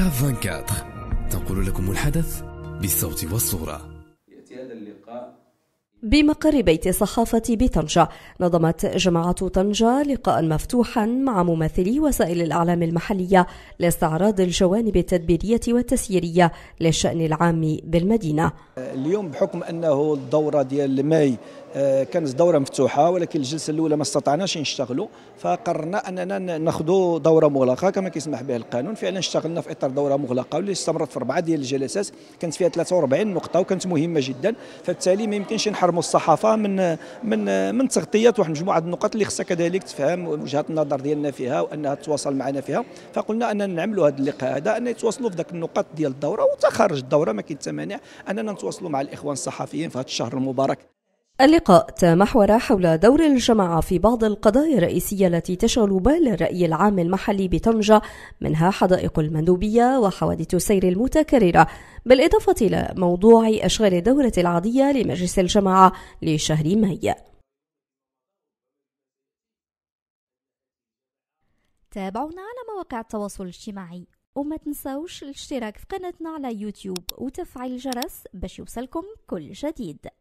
كاف 24 تنقل لكم الحدث بالصوت والصورة يأتي هذا اللقاء بمقر بيت الصحافة بطنجة نظمت جماعة طنجة لقاء مفتوحا مع ممثلي وسائل الإعلام المحلية لاستعراض الجوانب التدبيرية والتسييرية للشأن العام بالمدينة اليوم بحكم أنه الدورة ديال ماي آه، كانت دوره مفتوحه ولكن الجلسه الاولى ما استطعناش نشتغلوا فقررنا اننا ناخذوا دوره مغلقه كما كيسمح به القانون فعلا اشتغلنا في اطار دوره مغلقه واللي استمرت في اربعه ديال الجلسات كانت فيها 43 نقطه وكانت مهمه جدا فبالتالي ما يمكنش نحرموا الصحافه من من من تغطيه واحد مجموعه النقط اللي خصها كذلك تفهم وجهه النظر ديالنا فيها وانها تتواصل معنا فيها فقلنا اننا نعملوا هذا اللقاء هذا ان يتواصلوا في ذاك النقط ديال الدوره وتخرج الدوره ما كاين مانع اننا نتواصلوا مع الاخوان الصحفيين في هذا الشهر المبارك اللقاء تمحور حول دور الجماعة في بعض القضايا الرئيسية التي تشغل بال الرأي العام المحلي بطنجة منها حدائق المندوبية وحوادث السير المتكررة بالإضافة إلى موضوع أشغال الدورة العادية لمجلس الجماعة لشهر ماي تابعونا على مواقع التواصل الاجتماعي وما تنساوش الاشتراك في قناتنا على يوتيوب وتفعيل الجرس باش يوصلكم كل جديد